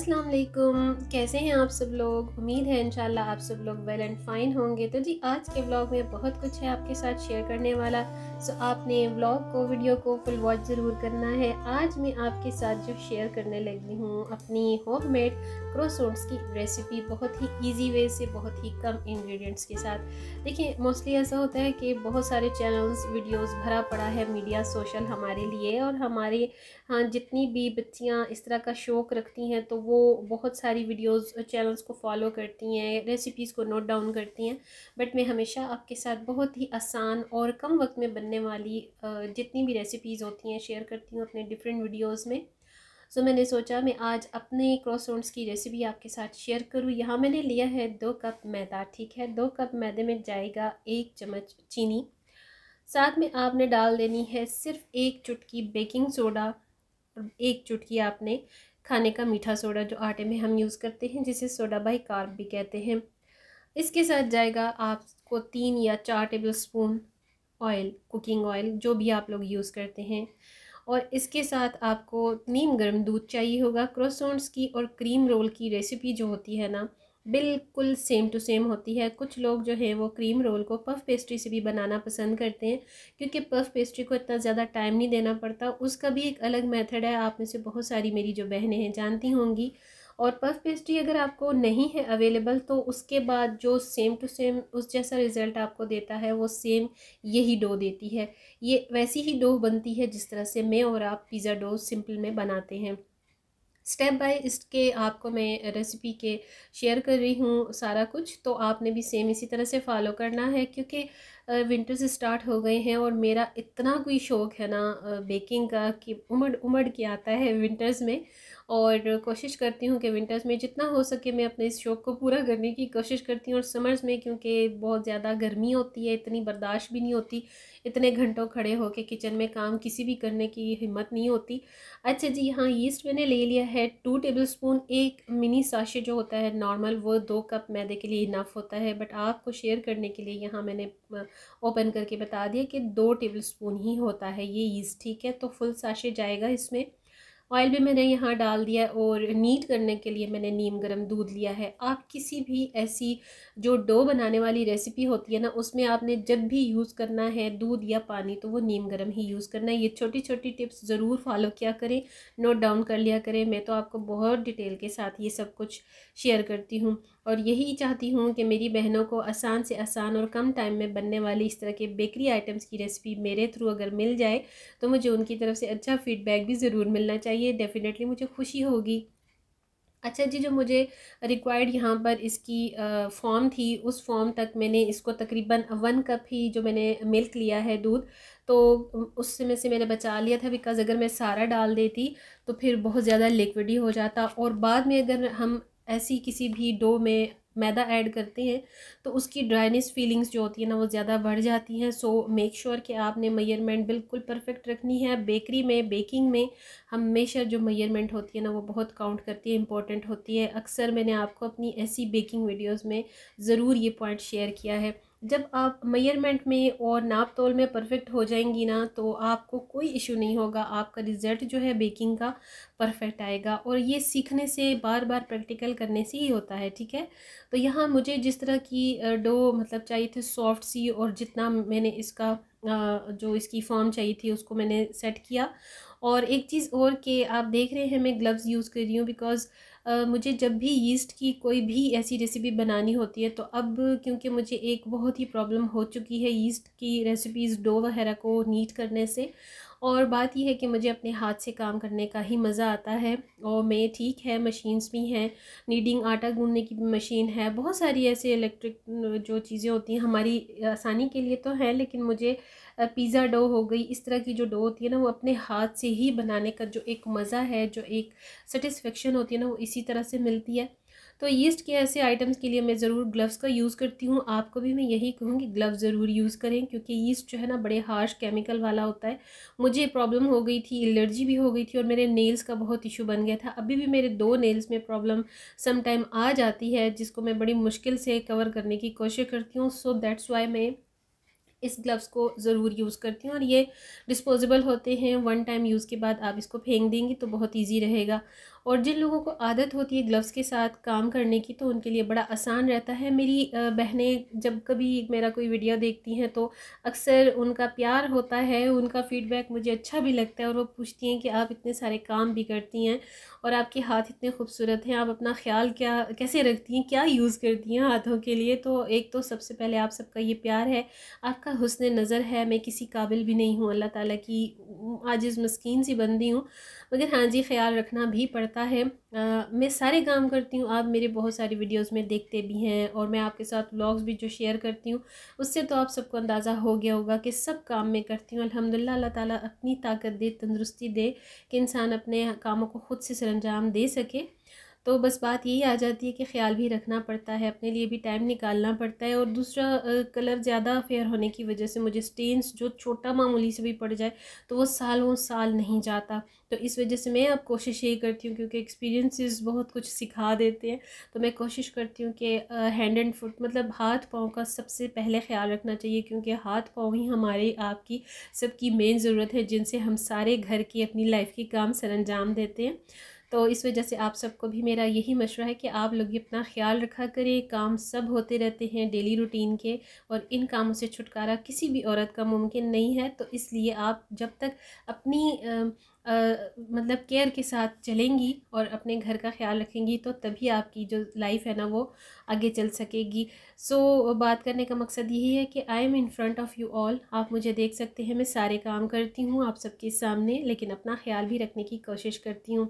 अस्सलाम वालेकुम कैसे हैं आप सब लोग उम्मीद है इंशाल्लाह आप सब लोग वेल एंड फाइन होंगे तो जी आज के ब्लॉग में बहुत कुछ है आपके साथ शेयर करने वाला सो आपने व्लॉग को वीडियो को फुल वॉच ज़रूर करना है आज मैं आपके साथ जो शेयर करने लगी हूँ अपनी होममेड क्रोसोट्स की रेसिपी बहुत ही इजी वे से बहुत ही कम इंग्रेडिएंट्स के साथ देखिए मोस्टली ऐसा होता है कि बहुत सारे चैनल्स वीडियोस भरा पड़ा है मीडिया सोशल हमारे लिए और हमारे हाँ जितनी भी बच्चियाँ इस तरह का शौक़ रखती हैं तो वो बहुत सारी वीडियोज़ चैनल्स को फॉलो करती हैं रेसिपीज़ को नोट डाउन करती हैं बट मैं हमेशा आपके साथ बहुत ही आसान और कम वक्त में बनने वाली जितनी भी रेसिपीज़ होती हैं शेयर करती हूँ अपने डिफरेंट वीडियोज़ में सो so, मैंने सोचा मैं आज अपने क्रॉसोन्स की रेसिपी आपके साथ शेयर करूँ यहाँ मैंने लिया है दो कप मैदा ठीक है दो कप मैदे में जाएगा एक चम्मच चीनी साथ में आपने डाल देनी है सिर्फ एक चुटकी बेकिंग सोडा और एक चुटकी आपने खाने का मीठा सोडा जो आटे में हम यूज़ करते हैं जिसे सोडा बाई कार्ब भी कहते हैं इसके साथ जाएगा आपको तीन या चार tablespoon oil cooking oil जो भी आप लोग यूज़ करते हैं और इसके साथ आपको नीम गर्म दूध चाहिए होगा क्रोसोंस की और क्रीम रोल की रेसिपी जो होती है ना बिल्कुल सेम टू सेम होती है कुछ लोग जो है वो क्रीम रोल को पफ पेस्ट्री से भी बनाना पसंद करते हैं क्योंकि पफ पेस्ट्री को इतना ज़्यादा टाइम नहीं देना पड़ता उसका भी एक अलग मेथड है आप में से बहुत सारी मेरी जो बहनें हैं जानती होंगी और पफ पेस्ट्री अगर आपको नहीं है अवेलेबल तो उसके बाद जो सेम टू सेम उस जैसा रिज़ल्ट आपको देता है वो सेम यही डो देती है ये वैसी ही डो बनती है जिस तरह से मैं और आप पिज़्ज़ा डो सिंपल में बनाते हैं स्टेप बाय इसके आपको मैं रेसिपी के शेयर कर रही हूँ सारा कुछ तो आपने भी सेम इसी तरह से फॉलो करना है क्योंकि विंटर्स स्टार्ट हो गए हैं और मेरा इतना कोई शौक़ है ना बेकिंग का कि उमड़ उमड़ के आता है विंटर्स में और कोशिश करती हूँ कि विंटर्स में जितना हो सके मैं अपने इस शौक़ को पूरा करने की कोशिश करती हूँ और समर्स में क्योंकि बहुत ज़्यादा गर्मी होती है इतनी बर्दाश्त भी नहीं होती इतने घंटों खड़े होकर किचन में काम किसी भी करने की हिम्मत नहीं होती अच्छा जी हाँ यीस्ट मैंने ले लिया है टू टेबल स्पून एक मिनी साशे जो होता है नॉर्मल वो दो कप मैदे के लिए इनफ होता है बट आपको शेयर करने के लिए यहाँ मैंने ओपन करके बता दिया कि दो टेबल स्पून ही होता है ये यीस्ट ठीक है तो फुल साशे जाएगा इसमें ऑयल भी मैंने यहाँ डाल दिया और नीट करने के लिए मैंने नीम गर्म दूध लिया है आप किसी भी ऐसी जो डो बनाने वाली रेसिपी होती है ना उसमें आपने जब भी यूज़ करना है दूध या पानी तो वो नीम गर्म ही यूज़ करना है ये छोटी छोटी टिप्स ज़रूर फॉलो किया करें नोट डाउन कर लिया करें मैं तो आपको बहुत डिटेल के साथ ये सब कुछ शेयर करती हूँ और यही चाहती हूँ कि मेरी बहनों को आसान से आसान और कम टाइम में बनने वाली इस तरह के बेकरी आइटम्स की रेसिपी मेरे थ्रू अगर मिल जाए तो मुझे उनकी तरफ से अच्छा फीडबैक भी ज़रूर मिलना चाहिए डेफ़िनेटली मुझे खुशी होगी अच्छा जी जो मुझे रिक्वायर्ड यहाँ पर इसकी फॉर्म थी उस फॉर्म तक मैंने इसको तकरीबन वन कप ही जो मैंने मिल्क लिया है दूध तो उससे में से मैंने बचा लिया था बिकॉज़ अगर मैं सारा डाल देती तो फिर बहुत ज़्यादा लिक्विड ही हो जाता और बाद में अगर हम ऐसी किसी भी डो में मैदा ऐड करते हैं तो उसकी ड्राइनेस फीलिंग्स जो होती है ना वो ज़्यादा बढ़ जाती हैं सो मेक श्योर कि आपने मैयरमेंट बिल्कुल परफेक्ट रखनी है बेकरी में बेकिंग में हमेशा जो मैयरमेंट होती है ना वो बहुत काउंट करती है इंपॉर्टेंट होती है अक्सर मैंने आपको अपनी ऐसी बेकिंग वीडियोज़ में ज़रूर ये पॉइंट शेयर किया है जब आप मेयरमेंट में और नाप तोल में परफेक्ट हो जाएंगी ना तो आपको कोई इशू नहीं होगा आपका रिज़ल्ट जो है बेकिंग का परफेक्ट आएगा और ये सीखने से बार बार प्रैक्टिकल करने से ही होता है ठीक है तो यहाँ मुझे जिस तरह की डो मतलब चाहिए थी सॉफ्ट सी और जितना मैंने इसका जो इसकी फॉर्म चाहिए थी उसको मैंने सेट किया और एक चीज़ और कि आप देख रहे हैं मैं ग्लव्स यूज़ कर रही हूँ बिकॉज़ आ, मुझे जब भी यीस्ट की कोई भी ऐसी रेसिपी बनानी होती है तो अब क्योंकि मुझे एक बहुत ही प्रॉब्लम हो चुकी है यीस्ट की रेसिपीज़ डो वगैरह को नीट करने से और बात यह है कि मुझे अपने हाथ से काम करने का ही मज़ा आता है और मैं ठीक है मशीन्स भी हैं नीडिंग आटा गूंदने की भी मशीन है बहुत सारी ऐसे इलेक्ट्रिक जो चीज़ें होती हैं हमारी आसानी के लिए तो हैं लेकिन मुझे पिज़्ज़ा डो हो गई इस तरह की जो डो होती है ना वो अपने हाथ से ही बनाने का जो एक मज़ा है जो एक सेटिस्फेक्शन होती है ना वो इसी तरह से मिलती है तो ईस्ट के ऐसे आइटम्स के लिए मैं ज़रूर ग्लव्स का यूज़ करती हूँ आपको भी मैं यही कहूँगी ग्लव्स ज़रूर यूज़ करें क्योंकि ईस्ट जो है ना बड़े हार्श केमिकल वाला होता है मुझे प्रॉब्लम हो गई थी एलर्जी भी हो गई थी और मेरे नेल्स का बहुत इशू बन गया था अभी भी मेरे दो नेल्स में प्रॉब्लम समटाइम आ जाती है जिसको मैं बड़ी मुश्किल से कवर करने की कोशिश करती हूँ सो दैट्स वाई मैं इस ग्लव्स को ज़रूर यूज़ करती हूँ और ये डिस्पोजेबल होते हैं वन टाइम यूज़ के बाद आप इसको फेंक देंगी तो बहुत ईजी रहेगा और जिन लोगों को आदत होती है ग्लव्स के साथ काम करने की तो उनके लिए बड़ा आसान रहता है मेरी बहनें जब कभी मेरा कोई वीडियो देखती हैं तो अक्सर उनका प्यार होता है उनका फीडबैक मुझे अच्छा भी लगता है और वो पूछती हैं कि आप इतने सारे काम भी करती हैं और आपके हाथ इतने खूबसूरत हैं आप अपना ख्याल क्या कैसे रखती हैं क्या यूज़ करती हैं हाथों के लिए तो एक तो सबसे पहले आप सबका ये प्यार है आपका हसन नज़र है मैं किसी काबिल भी नहीं हूँ अल्लाह ताला की आज मस्किन सी बंदी हूँ मगर हाँ जी ख्याल रखना भी पड़ता करता है आ, मैं सारे काम करती हूँ आप मेरे बहुत सारी वीडियोस में देखते भी हैं और मैं आपके साथ व्लॉग्स भी जो शेयर करती हूँ उससे तो आप सबको अंदाज़ा हो गया होगा कि सब काम मैं करती हूँ अल्हम्दुलिल्लाह अल्लाह ताला अपनी ताकत दे तंदुरुस्ती दे कि इंसान अपने कामों को ख़ुद से सरंजाम दे सके तो बस बात यही आ जाती है कि ख्याल भी रखना पड़ता है अपने लिए भी टाइम निकालना पड़ता है और दूसरा कलर ज़्यादा फेयर होने की वजह से मुझे स्टेन्स जो छोटा मामूली से भी पड़ जाए तो वो सालों साल नहीं जाता तो इस वजह से मैं अब कोशिश यही करती हूँ क्योंकि एक्सपीरियंसिस बहुत कुछ सिखा देते हैं तो मैं कोशिश करती हूँ कि हैंड एंड फुट मतलब हाथ पाँव का सबसे पहले ख्याल रखना चाहिए क्योंकि हाथ पाँव ही हमारे आपकी सबकी मेन ज़रूरत है जिनसे हम सारे घर की अपनी लाइफ के काम सर देते हैं तो इस वजह से आप सबको भी मेरा यही मशवरा है कि आप लोग भी अपना ख्याल रखा करें काम सब होते रहते हैं डेली रूटीन के और इन कामों से छुटकारा किसी भी औरत का मुमकिन नहीं है तो इसलिए आप जब तक अपनी आ, आ, मतलब केयर के साथ चलेंगी और अपने घर का ख्याल रखेंगी तो तभी आपकी जो लाइफ है ना वो आगे चल सकेगी सो so, बात करने का मकसद यही है कि I am in front of you all आप मुझे देख सकते हैं मैं सारे काम करती हूँ आप सबके सामने लेकिन अपना ख्याल भी रखने की कोशिश करती हूँ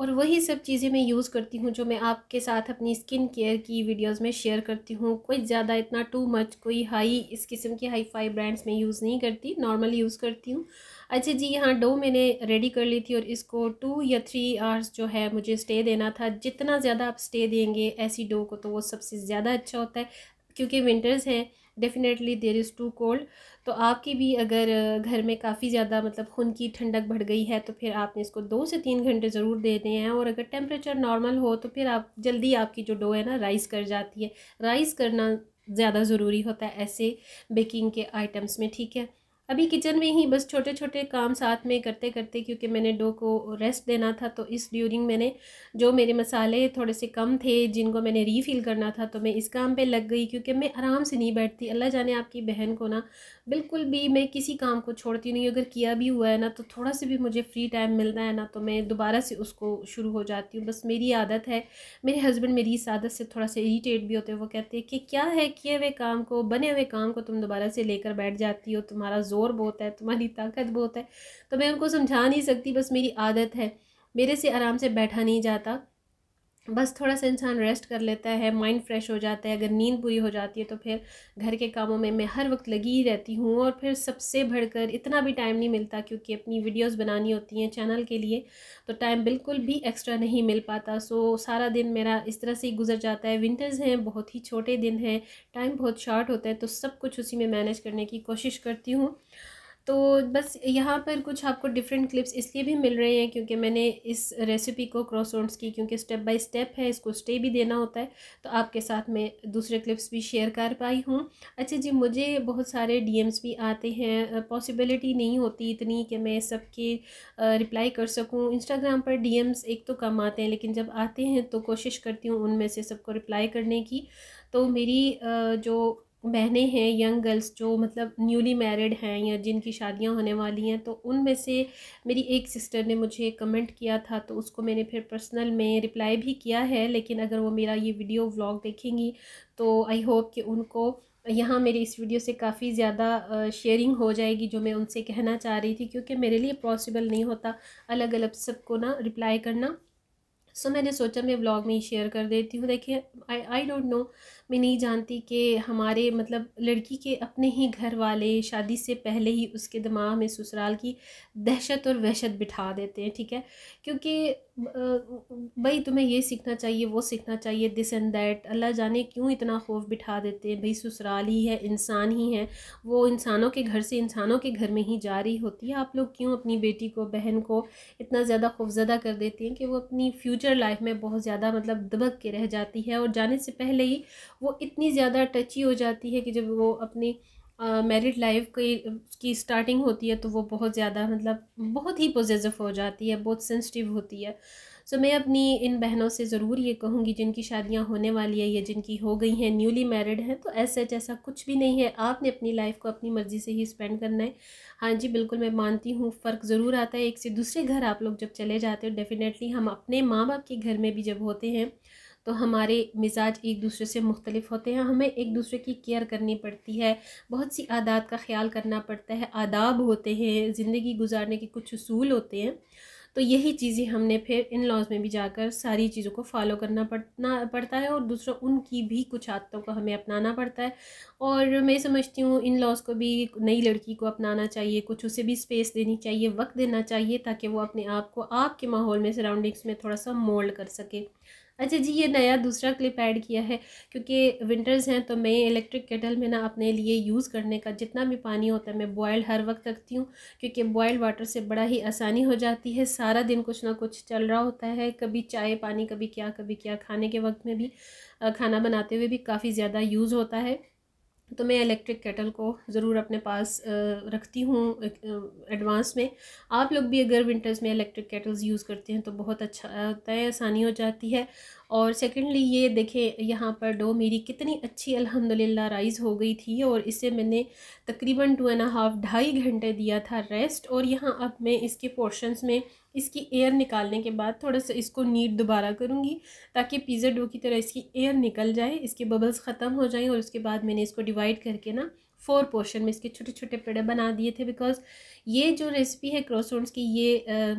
और वही सब चीज़ें मैं यूज़ करती हूँ जो मैं आपके साथ अपनी स्किन केयर की वीडियोस में शेयर करती हूँ कोई ज़्यादा इतना टू मच कोई हाई इस किस्म के हाई फाई ब्रांड्स में यूज़ नहीं करती नॉर्मल यूज़ करती हूँ अच्छा जी यहाँ डो मैंने रेडी कर ली थी और इसको टू या थ्री आवर्स जो है मुझे स्टे देना था जितना ज़्यादा आप स्टे देंगे ऐसी डो को तो वो सबसे ज़्यादा अच्छा होता है क्योंकि विंटर्स हैं definitely there is too cold तो आपकी भी अगर घर में काफ़ी ज़्यादा मतलब खून की ठंडक बढ़ गई है तो फिर आपने इसको दो से तीन घंटे ज़रूर देने हैं और अगर टेम्परेचर नॉर्मल हो तो फिर आप जल्दी आपकी जो डो है ना राइस कर जाती है राइस करना ज़्यादा ज़रूरी होता है ऐसे बेकिंग के आइटम्स में ठीक है अभी किचन में ही बस छोटे छोटे काम साथ में करते करते क्योंकि मैंने डो को रेस्ट देना था तो इस ड्यूरिंग मैंने जो मेरे मसाले थोड़े से कम थे जिनको मैंने रीफ़िल करना था तो मैं इस काम पे लग गई क्योंकि मैं आराम से नहीं बैठती अल्लाह जाने आपकी बहन को ना बिल्कुल भी मैं किसी काम को छोड़ती नहीं अगर किया भी हुआ है ना तो थोड़ा सा भी मुझे फ्री टाइम मिलता है ना तो मैं दोबारा से उसको शुरू हो जाती हूँ बस मेरी आदत है मेरे हस्बैंड मेरी इस आदत से थोड़ा सा इरीटेट भी होते हैं वो कहते हैं कि क्या है किए हुए काम को बने हुए काम को तुम दोबारा से लेकर बैठ जाती हो तुम्हारा ज़ोर बहुत है तुम्हारी ताकत बहुत है तो मैं उनको समझा नहीं सकती बस मेरी आदत है मेरे से आराम से बैठा नहीं जाता बस थोड़ा सा इंसान रेस्ट कर लेता है माइंड फ्रेश हो जाता है अगर नींद पूरी हो जाती है तो फिर घर के कामों में मैं हर वक्त लगी ही रहती हूँ और फिर सबसे बढ़कर इतना भी टाइम नहीं मिलता क्योंकि अपनी वीडियोस बनानी होती हैं चैनल के लिए तो टाइम बिल्कुल भी एक्स्ट्रा नहीं मिल पाता सो सारा दिन मेरा इस तरह से ही गुजर जाता है विंटर्स हैं बहुत ही छोटे दिन हैं टाइम बहुत शॉर्ट होता है तो सब कुछ उसी में मैनेज करने की कोशिश करती हूँ तो बस यहाँ पर कुछ आपको डिफरेंट क्लिप्स इसलिए भी मिल रहे हैं क्योंकि मैंने इस रेसिपी को क्रॉस ऑन्स की क्योंकि स्टेप बाय स्टेप है इसको स्टे भी देना होता है तो आपके साथ मैं दूसरे क्लिप्स भी शेयर कर पाई हूँ अच्छा जी मुझे बहुत सारे डीएम्स भी आते हैं पॉसिबिलिटी नहीं होती इतनी कि मैं सबके रिप्लाई कर सकूँ इंस्टाग्राम पर डी एक तो कम आते हैं लेकिन जब आते हैं तो कोशिश करती हूँ उनमें से सबको रिप्लाई करने की तो मेरी जो बहनें हैं यंग गर्ल्स जो मतलब न्यूली मैरिड हैं या जिनकी शादियां होने वाली हैं तो उनमें से मेरी एक सिस्टर ने मुझे कमेंट किया था तो उसको मैंने फिर पर्सनल में रिप्लाई भी किया है लेकिन अगर वो मेरा ये वीडियो व्लॉग देखेंगी तो आई होप कि उनको यहाँ मेरे इस वीडियो से काफ़ी ज़्यादा शेयरिंग हो जाएगी जो मैं उनसे कहना चाह रही थी क्योंकि मेरे लिए पॉसिबल नहीं होता अलग अलग सबको ना रिप्लाई करना सो so, मैंने सोचा मैं ब्लॉग में ही शेयर कर देती हूँ देखिए आई आई डोंट नो मैं नहीं जानती कि हमारे मतलब लड़की के अपने ही घर वाले शादी से पहले ही उसके दिमाग में ससुराल की दहशत और वहशत बिठा देते हैं ठीक है क्योंकि भाई तुम्हें ये सीखना चाहिए वो सीखना चाहिए दिस एंड दैट अल्लाह जाने क्यों इतना खौफ बिठा देते हैं भाई ससुराल ही है इंसान ही है वो इंसानों के घर से इंसानों के घर में ही जा रही होती है आप लोग क्यों अपनी बेटी को बहन को इतना ज़्यादा खौफजदा कर देती हैं कि वो अपनी फ्यूचर लाइफ में बहुत ज़्यादा मतलब दबक के रह जाती है और जाने से पहले ही वो इतनी ज़्यादा टची हो जाती है कि जब वो अपनी मैरिड लाइफ की की स्टार्टिंग होती है तो वो बहुत ज़्यादा मतलब बहुत ही पॉजिटिव हो जाती है बहुत सेंसिटिव होती है सो so, मैं अपनी इन बहनों से ज़रूर ये कहूँगी जिनकी शादियाँ होने वाली है या जिनकी हो गई हैं न्यूली मैरिड हैं तो ऐसा जैसा कुछ भी नहीं है आपने अपनी लाइफ को अपनी मर्ज़ी से ही स्पेंड करना है हाँ जी बिल्कुल मैं मानती हूँ फ़र्क ज़रूर आता है एक से दूसरे घर आप लोग जब चले जाते हो डेफ़िनेटली हम अपने माँ बाप के घर में भी जब होते हैं तो हमारे मिजाज एक दूसरे से मुख्तलिफ होते हैं हमें एक दूसरे की केयर करनी पड़ती है बहुत सी आदात का ख्याल करना पड़ता है आदाब होते हैं ज़िंदगी गुजारने के कुछ असूल होते हैं तो यही चीज़ें हमने फिर इन लॉज में भी जाकर सारी चीज़ों को फॉलो करना पड़ना पड़ता है और दूसरा उनकी भी कुछ आदतों को हमें अपनाना पड़ता है और मैं समझती हूँ इन लॉज को भी नई लड़की को अपनाना चाहिए कुछ उसे भी स्पेस देनी चाहिए वक्त देना चाहिए ताकि वो अपने आप को आपके माहौल में सराउंडिंग्स में थोड़ा सा मोल्ड कर सके अच्छा जी ये नया दूसरा क्लिप ऐड किया है क्योंकि विंटर्स हैं तो मैं इलेक्ट्रिक केटल में ना अपने लिए यूज़ करने का जितना भी पानी होता है मैं बॉयल हर वक्त रखती हूँ क्योंकि बॉयल वाटर से बड़ा ही आसानी हो जाती है सारा दिन कुछ ना कुछ चल रहा होता है कभी चाय पानी कभी क्या कभी क्या खाने के वक्त में भी खाना बनाते हुए भी काफ़ी ज़्यादा यूज़ होता है तो मैं इलेक्ट्रिक केटल को ज़रूर अपने पास रखती हूँ एडवांस में आप लोग भी अगर विंटर्स में इलेक्ट्रिक केटल्स यूज़ करते हैं तो बहुत अच्छा होता है आसानी हो जाती है और सेकेंडली ये देखें यहाँ पर डो मेरी कितनी अच्छी अल्हम्दुलिल्लाह राइज़ हो गई थी और इसे मैंने तकरीबन टू एंड हाफ़ ढाई घंटे दिया था रेस्ट और यहाँ अब मैं इसके पोर्शंस में इसकी एयर निकालने के बाद थोड़ा सा इसको नीट दोबारा करूँगी ताकि पिज़्ज़ा डो की तरह इसकी एयर निकल जाए इसके बबल्स ख़त्म हो जाएँ और उसके बाद मैंने इसको डिवाइड करके ना फोर पोर्शन में इसके छोटे छोटे पेड़े बना दिए थे बिकॉज़ ये जो रेसिपी है क्रॉसोन्स की ये आ,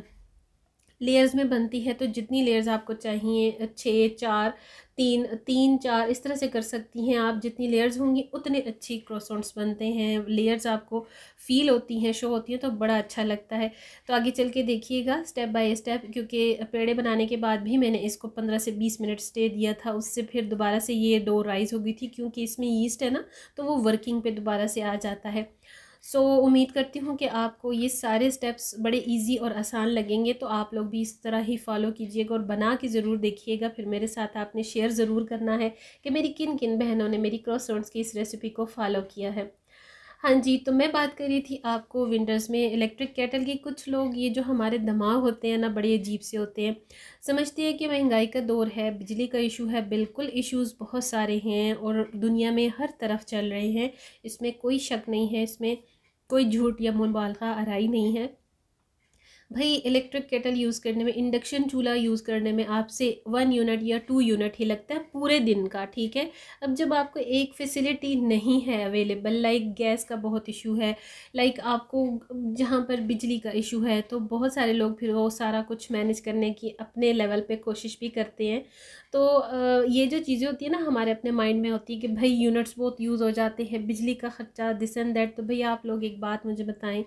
लेयर्स में बनती है तो जितनी लेयर्स आपको चाहिए छः चार तीन तीन चार इस तरह से कर सकती हैं आप जितनी लेयर्स होंगी उतने अच्छी क्रोसोंट्स बनते हैं लेयर्स आपको फील होती हैं शो होती हैं तो बड़ा अच्छा लगता है तो आगे चल के देखिएगा स्टेप बाय स्टेप क्योंकि पेड़े बनाने के बाद भी मैंने इसको पंद्रह से बीस मिनट स्टे दिया था उससे फिर दोबारा से ये डो राइज़ हो गई थी क्योंकि इसमें ईस्ट है ना तो वो वर्किंग पे दोबारा से आ जाता है सो so, उम्मीद करती हूँ कि आपको ये सारे स्टेप्स बड़े इजी और आसान लगेंगे तो आप लोग भी इस तरह ही फॉलो कीजिएगा और बना के ज़रूर देखिएगा फिर मेरे साथ आपने शेयर ज़रूर करना है कि मेरी किन किन बहनों ने मेरी क्रॉस की इस रेसिपी को फॉलो किया है हाँ जी तो मैं बात कर रही थी आपको विंटर्स में इलेक्ट्रिक केटल की कुछ लोग ये जो हमारे दमाग होते हैं ना बड़े अजीब से होते हैं समझते हैं कि महंगाई का दौर है बिजली का इशू है बिल्कुल इश्यूज़ बहुत सारे हैं और दुनिया में हर तरफ चल रहे हैं इसमें कोई शक नहीं है इसमें कोई झूठ या मुबालका आरई नहीं है भाई इलेक्ट्रिक केटल यूज़ करने में इंडक्शन चूल्हा यूज़ करने में आपसे वन यूनिट या टू यूनिट ही लगता है पूरे दिन का ठीक है अब जब आपको एक फैसिलिटी नहीं है अवेलेबल लाइक गैस का बहुत इशू है लाइक आपको जहाँ पर बिजली का इशू है तो बहुत सारे लोग फिर वो सारा कुछ मैनेज करने की अपने लेवल पर कोशिश भी करते हैं तो ये जो चीज़ें होती है ना हमारे अपने माइंड में होती है कि भाई यूनिट्स बहुत यूज़ हो जाते हैं बिजली का ख़र्चा दिस एंड दैट तो भैया आप लोग एक बात मुझे बताएं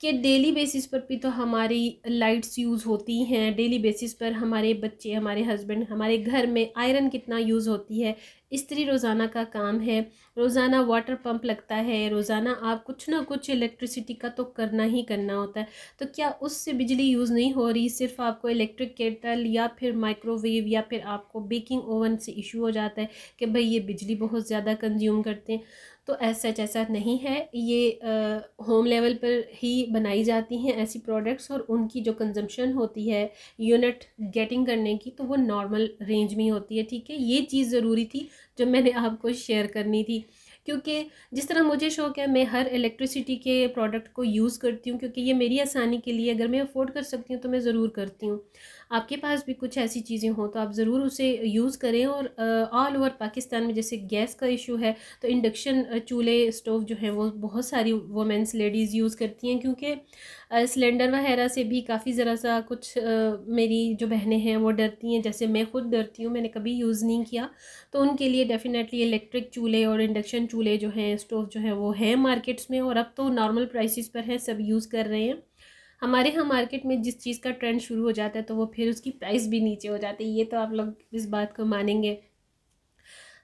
कि डेली बेसिस पर भी तो हमारी लाइट्स यूज़ होती हैं डेली बेसिस पर हमारे बच्चे हमारे हस्बैंड हमारे घर में आयरन कितना यूज़ होती है इसत्री रोज़ाना का काम है रोज़ाना वाटर पंप लगता है रोज़ाना आप कुछ ना कुछ इलेक्ट्रिसिटी का तो करना ही करना होता है तो क्या उससे बिजली यूज़ नहीं हो रही सिर्फ आपको इलेक्ट्रिक केटल या फिर माइक्रोवेव या फिर आपको बेकिंग ओवन से इशू हो जाता है कि भाई ये बिजली बहुत ज़्यादा कंज्यूम करते हैं तो ऐसा ऐसा नहीं है ये आ, होम लेवल पर ही बनाई जाती हैं ऐसी प्रोडक्ट्स और उनकी जो कंजम्पशन होती है यूनिट गेटिंग करने की तो वो नॉर्मल रेंज में होती है ठीक है ये चीज़ ज़रूरी थी जो मैंने आपको शेयर करनी थी क्योंकि जिस तरह मुझे शौक है मैं हर इलेक्ट्रिसिटी के प्रोडक्ट को यूज़ करती हूँ क्योंकि ये मेरी आसानी के लिए अगर मैं अफोर्ड कर सकती हूँ तो मैं ज़रूर करती हूँ आपके पास भी कुछ ऐसी चीज़ें हों तो आप ज़रूर उसे यूज़ करें और ऑल ओवर पाकिस्तान में जैसे गैस का इशू है तो इंडक्शन चूल्हे स्टोव जो हैं वो बहुत सारी वोमेंस लेडीज़ यूज़ करती हैं क्योंकि सिलेंडर वगैरह से भी काफ़ी ज़रा सा कुछ आ, मेरी जो बहनें हैं वो डरती हैं जैसे मैं खुद डरती हूँ मैंने कभी यूज़ नहीं किया तो उनके लिए डेफ़िनेटली इलेक्ट्रिक चूल्हे और इंडक्शन चूल्हे जो हैं स्टोव जो हैं वो हैं मार्केट्स में और अब तो नॉर्मल प्राइसिस पर हैं सब यूज़ कर रहे हैं हमारे यहाँ मार्केट में जिस चीज़ का ट्रेंड शुरू हो जाता है तो वो फिर उसकी प्राइस भी नीचे हो जाती है ये तो आप लोग इस बात को मानेंगे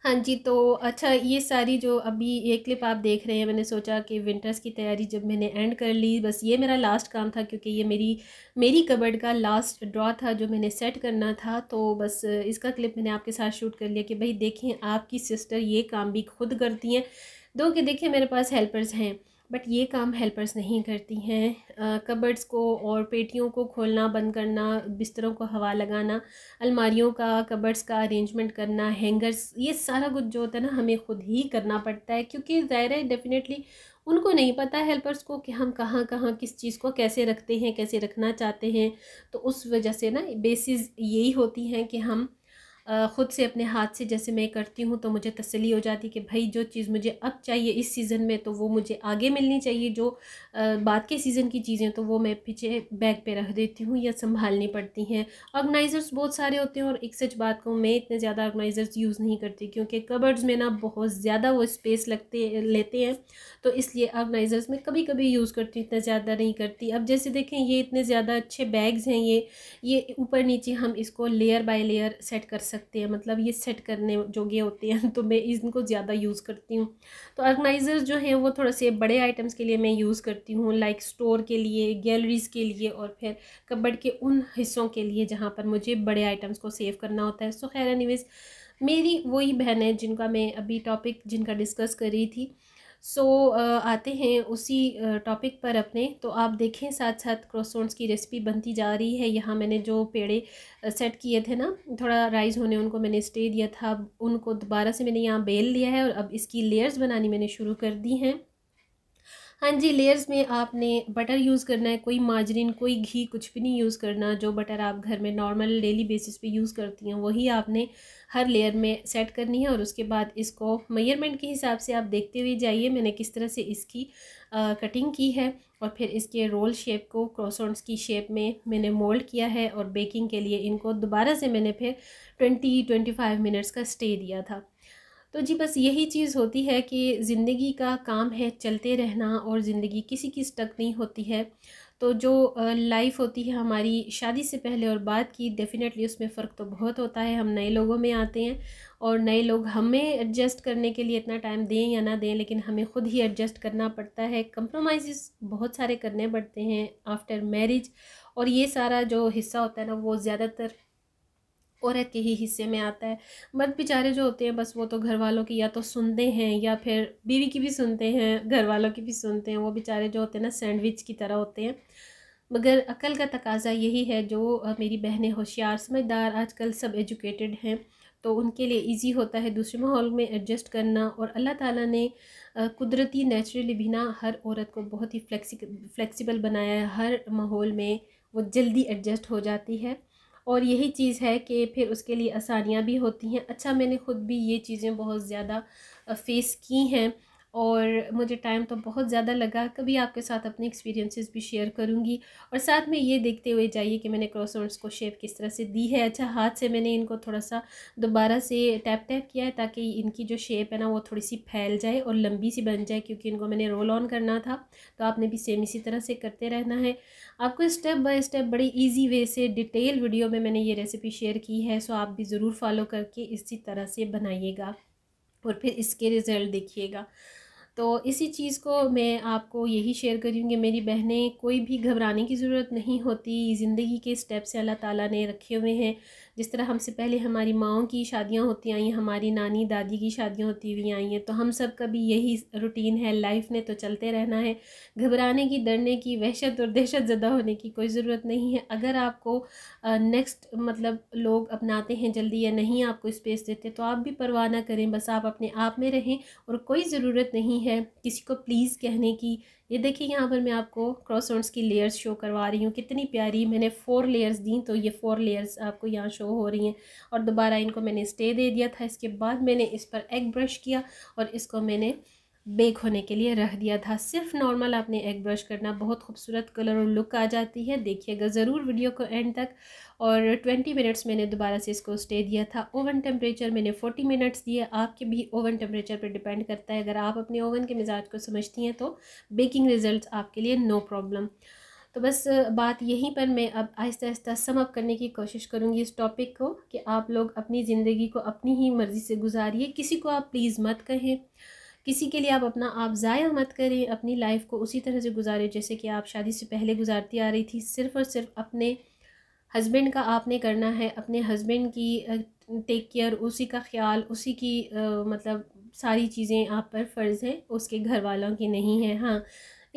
हाँ जी तो अच्छा ये सारी जो अभी ये क्लिप आप देख रहे हैं मैंने सोचा कि विंटर्स की तैयारी जब मैंने एंड कर ली बस ये मेरा लास्ट काम था क्योंकि ये मेरी मेरी कबर्ड का लास्ट ड्रॉ था जो मैंने सेट करना था तो बस इसका क्लिप मैंने आपके साथ शूट कर लिया कि भाई देखें आपकी सिस्टर ये काम भी खुद करती हैं दो कि देखिए मेरे पास हेल्पर्स हैं बट ये काम हेल्पर्स नहीं करती हैं कबर्ड्स को और पेटियों को खोलना बंद करना बिस्तरों को हवा लगाना अलमारियों का कबर्ड्स का अरेंजमेंट करना हैंगर्स ये सारा कुछ जो होता है ना हमें खुद ही करना पड़ता है क्योंकि ज़ाहिर है डेफिनेटली उनको नहीं पता हेल्पर्स को कि हम कहाँ कहाँ किस चीज़ को कैसे रखते हैं कैसे रखना चाहते हैं तो उस वजह से ना बेसिस यही होती हैं कि हम ख़ुद से अपने हाथ से जैसे मैं करती हूँ तो मुझे तसली हो जाती कि भाई जो चीज़ मुझे अब चाहिए इस सीज़न में तो वो मुझे आगे मिलनी चाहिए जो बाद के सीज़न की चीज़ें तो वो मैं पीछे बैग पे रख देती हूँ या संभालनी पड़ती हैं ऑर्गनाइज़र्स बहुत सारे होते हैं और एक सच बात कहूँ मैं इतने ज़्यादा ऑर्गनाइज़र्स यूज़ नहीं करती क्योंकि कबर्ड्स में ना बहुत ज़्यादा वो स्पेस लगते लेते हैं तो इसलिए ऑर्गनाइज़र्स में कभी कभी यूज़ करती हूँ इतना ज़्यादा नहीं करती अब जैसे देखें ये इतने ज़्यादा अच्छे बैग्स हैं ये ये ऊपर नीचे हम इसको लेयर बाई लेयर सेट कर सकते हैं मतलब ये सेट करने जोगे होते हैं तो मैं इनको ज़्यादा यूज़ करती हूँ तो ऑर्गनाइज़र जो हैं वो थोड़े से बड़े आइटम्स के लिए मैं यूज़ करती हूँ लाइक स्टोर के लिए गैलरीज़ के लिए और फिर कबड के उन हिस्सों के लिए जहाँ पर मुझे बड़े आइटम्स को सेव करना होता है सो खैर एनीवेज़ मेरी वही बहन है जिनका मैं अभी टॉपिक जिनका डिस्कस कर रही थी सो so, आते हैं उसी टॉपिक पर अपने तो आप देखें साथ साथ क्रोसोन्स की रेसिपी बनती जा रही है यहाँ मैंने जो पेड़े सेट किए थे ना थोड़ा राइज होने उनको मैंने स्टे दिया था उनको दोबारा से मैंने यहाँ बेल लिया है और अब इसकी लेयर्स बनानी मैंने शुरू कर दी हैं हाँ जी लेयर्स में आपने बटर यूज़ करना है कोई मार्जरीन कोई घी कुछ भी नहीं यूज़ करना जो बटर आप घर में नॉर्मल डेली बेसिस पे यूज़ करती हैं वही आपने हर लेयर में सेट करनी है और उसके बाद इसको मेयरमेंट के हिसाब से आप देखते हुए जाइए मैंने किस तरह से इसकी आ, कटिंग की है और फिर इसके रोल शेप को क्रॉसॉन्स की शेप में मैंने मोल्ड किया है और बेकिंग के लिए इनको दोबारा से मैंने फिर ट्वेंटी ट्वेंटी फाइव मिनट्स का स्टे दिया था तो जी बस यही चीज़ होती है कि ज़िंदगी का काम है चलते रहना और ज़िंदगी किसी की स्टक नहीं होती है तो जो लाइफ होती है हमारी शादी से पहले और बाद की डेफ़िनेटली उसमें फ़र्क तो बहुत होता है हम नए लोगों में आते हैं और नए लोग हमें एडजस्ट करने के लिए इतना टाइम दें या ना दें लेकिन हमें ख़ुद ही एडजस्ट करना पड़ता है कंप्रोमाइज़ बहुत सारे करने पड़ते हैं आफ्टर मैरिज और ये सारा जो हिस्सा होता है ना वो ज़्यादातर औरत के ही हिस्से में आता है मर्द बेचारे जो होते हैं बस वो तो घर वालों की या तो सुनते हैं या फिर बीवी की भी सुनते हैं घर वालों की भी सुनते हैं वो बेचारे जो होते हैं ना सैंडविच की तरह होते हैं मगर अकल का तकाजा यही है जो मेरी बहनें होशियार समझदार आजकल सब एजुकेटेड हैं तो उनके लिए इजी होता है दूसरे माहौल में एडजस्ट करना और अल्लाह ताला ने कुदरती नेचुरली बिना हर औरत को बहुत ही फ्लैक्सी फ्लैक्सीबल बनाया है हर माहौल में वो जल्दी एडजस्ट हो जाती है और यही चीज़ है कि फिर उसके लिए आसानियाँ भी होती हैं अच्छा मैंने ख़ुद भी ये चीज़ें बहुत ज़्यादा फ़ेस की हैं और मुझे टाइम तो बहुत ज़्यादा लगा कभी आपके साथ अपने एक्सपीरियंसेस भी शेयर करूँगी और साथ में ये देखते हुए जाइए कि मैंने क्रॉसवर्ड्स को शेप किस तरह से दी है अच्छा हाथ से मैंने इनको थोड़ा सा दोबारा से टैप टैप किया है ताकि इनकी जो शेप है ना वो थोड़ी सी फैल जाए और लंबी सी बन जाए क्योंकि इनको मैंने रोल ऑन करना था तो आपने भी सेम इसी तरह से करते रहना है आपको स्टेप बाय स्टेप बड़ी ईजी वे से डिटेल वीडियो में मैंने ये रेसिपी शेयर की है सो आप भी ज़रूर फॉलो करके इसी तरह से बनाइएगा और फिर इसके रिज़ल्ट देखिएगा तो इसी चीज़ को मैं आपको यही शेयर करूँगी मेरी बहनें कोई भी घबराने की ज़रूरत नहीं होती ज़िंदगी के स्टेप से अल्लाह ताला ने रखे हुए हैं जिस तरह हमसे पहले हमारी माओं की शादियाँ होती आई हमारी नानी दादी की शादियाँ होती हुई आई हैं तो हम सब का भी यही रूटीन है लाइफ ने तो चलते रहना है घबराने की डरने की वहशत और दहशत ज़दा होने की कोई ज़रूरत नहीं है अगर आपको नेक्स्ट मतलब लोग अपनाते हैं जल्दी या नहीं आपको स्पेस देते तो आप भी परवाह ना करें बस आप अपने आप में रहें और कोई ज़रूरत नहीं नहीं है किसी को प्लीज़ कहने की ये देखिए यहाँ पर मैं आपको क्रॉसोन्स की लेयर्स शो करवा रही हूँ कितनी प्यारी मैंने फ़ोर लेयर्स दी तो ये फ़ोर लेयर्स आपको यहाँ शो हो रही हैं और दोबारा इनको मैंने स्टे दे दिया था इसके बाद मैंने इस पर एग ब्रश किया और इसको मैंने बेक होने के लिए रख दिया था सिर्फ नॉर्मल आपने एग ब्रश करना बहुत खूबसूरत कलर और लुक आ जाती है देखिएगा ज़रूर वीडियो को एंड तक और ट्वेंटी मिनट्स मैंने दोबारा से इसको स्टे दिया था ओवन टेम्परेचर मैंने फोर्टी मिनट्स दिए आपके भी ओवन टेम्परेचर पर डिपेंड करता है अगर आप अपने ओवन के मिजाज को समझती हैं तो बेकिंग रिजल्ट आपके लिए नो प्रॉब्लम तो बस बात यहीं पर मैं अब आहिस्ता आहिस्ता समअप करने की कोशिश करूँगी इस टॉपिक को कि आप लोग अपनी ज़िंदगी को अपनी ही मर्ज़ी से गुजारिए किसी को आप प्लीज़ मत कहें किसी के लिए आप अपना आप ज़ाया मत करें अपनी लाइफ को उसी तरह से गुजारें जैसे कि आप शादी से पहले गुजारती आ रही थी सिर्फ़ और सिर्फ अपने हस्बैंड का आपने करना है अपने हस्बैंड की टेक केयर उसी का ख्याल उसी की आ, मतलब सारी चीज़ें आप पर फ़र्ज़ हैं उसके घर वालों की नहीं है हाँ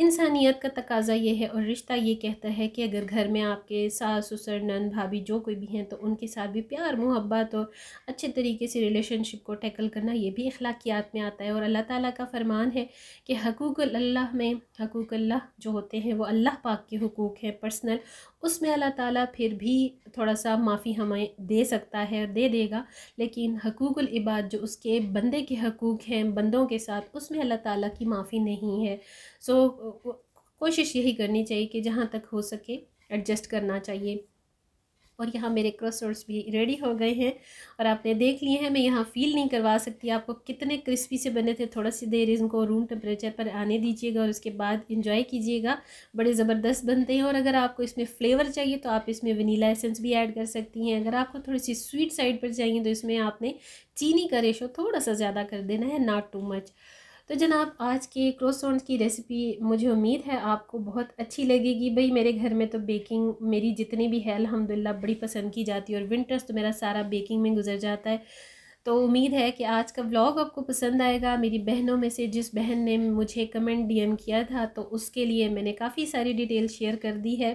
इंसानियत का तकाजा ये है और रिश्ता ये कहता है कि अगर घर में आपके सास ससुर नन भाभी जो कोई भी हैं तो उनके साथ भी प्यार मोहब्बत और अच्छे तरीके से रिलेशनशिप को टैकल करना ये भी अखलाकियात में आता है और अल्लाह ताला का फरमान है कि हकूक अल्लाह में हकूक़ल्ला जो होते हैं वो अल्लाह पाक के हकूक़ हैं पर्सनल उसमें अल्लाह ताला फिर भी थोड़ा सा माफ़ी हमें दे सकता है और दे देगा लेकिन हकूक इबाद जो उसके बंदे के हकूक़ हैं बंदों के साथ उसमें अल्लाह ताला की माफ़ी नहीं है सो कोशिश यही करनी चाहिए कि जहाँ तक हो सके एडजस्ट करना चाहिए और यहाँ मेरे क्रसर्स भी रेडी हो गए हैं और आपने देख लिए हैं मैं यहाँ फ़ील नहीं करवा सकती आपको कितने क्रिस्पी से बने थे थोड़ा सी देर इनको रूम टेम्परेचर पर आने दीजिएगा और उसके बाद इन्जॉय कीजिएगा बड़े ज़बरदस्त बनते हैं और अगर आपको इसमें फ़्लेवर चाहिए तो आप इसमें वनीला एसेंस भी ऐड कर सकती हैं अगर आपको थोड़ी सी स्वीट साइड पर चाहिए तो इसमें आपने चीनी का रेशो थोड़ा सा ज़्यादा कर देना है नॉट टू मच तो जनाब आज के क्रोसोन्स की रेसिपी मुझे उम्मीद है आपको बहुत अच्छी लगेगी भाई मेरे घर में तो बेकिंग मेरी जितनी भी है अलहमदिल्ला बड़ी पसंद की जाती है और विंटर्स तो मेरा सारा बेकिंग में गुजर जाता है तो उम्मीद है कि आज का व्लॉग आपको पसंद आएगा मेरी बहनों में से जिस बहन ने मुझे कमेंट डीएम किया था तो उसके लिए मैंने काफ़ी सारी डिटेल शेयर कर दी है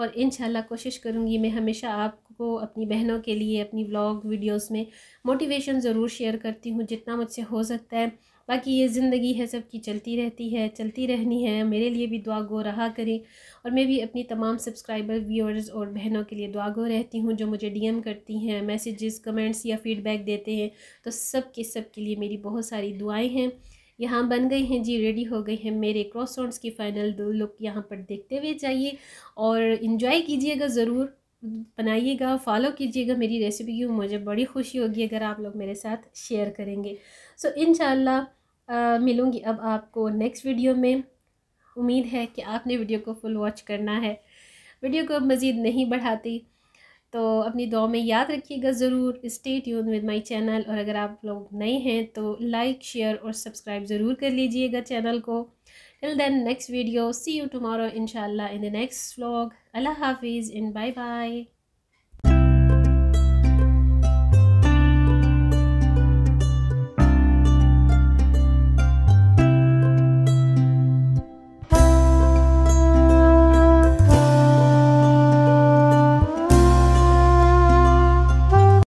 और इन कोशिश करूँगी मैं हमेशा आपको अपनी बहनों के लिए अपनी व्लॉग वीडियोस में मोटिवेशन ज़रूर शेयर करती हूँ जितना मुझसे हो सकता है बाकी ये ज़िंदगी है सबकी चलती रहती है चलती रहनी है मेरे लिए भी दुआ गो रहा करें और मैं भी अपनी तमाम सब्सक्राइबर व्यूअर्स और बहनों के लिए दुआ गो रहती हूँ जो मुझे डीएम करती हैं मैसेजेस कमेंट्स या फीडबैक देते हैं तो सब के सब के लिए मेरी बहुत सारी दुआएँ हैं यहाँ बन गई हैं जी रेडी हो गई हैं मेरे क्रॉस रोड्स की फ़ाइनल दो लुक यहाँ पर देखते हुए जाइए और इन्जॉय कीजिएगा ज़रूर बनाइएगा फॉलो कीजिएगा मेरी रेसिपी की मुझे बड़ी खुशी होगी अगर आप लोग मेरे साथ शेयर करेंगे सो so, इन मिलूँगी अब आपको नेक्स्ट वीडियो में उम्मीद है कि आपने वीडियो को फुल वॉच करना है वीडियो को अब मज़ीद नहीं बढ़ाती तो अपनी दुआ में याद रखिएगा ज़रूर stay tune with my channel और अगर आप लोग नए हैं तो लाइक शेयर और सब्सक्राइब ज़रूर कर लीजिएगा चैनल को till then next video see you tomorrow इंशाल्लाह इन द नेक्स्ट व्लॉग अल्लाह हाफिज़ इन बाय बाय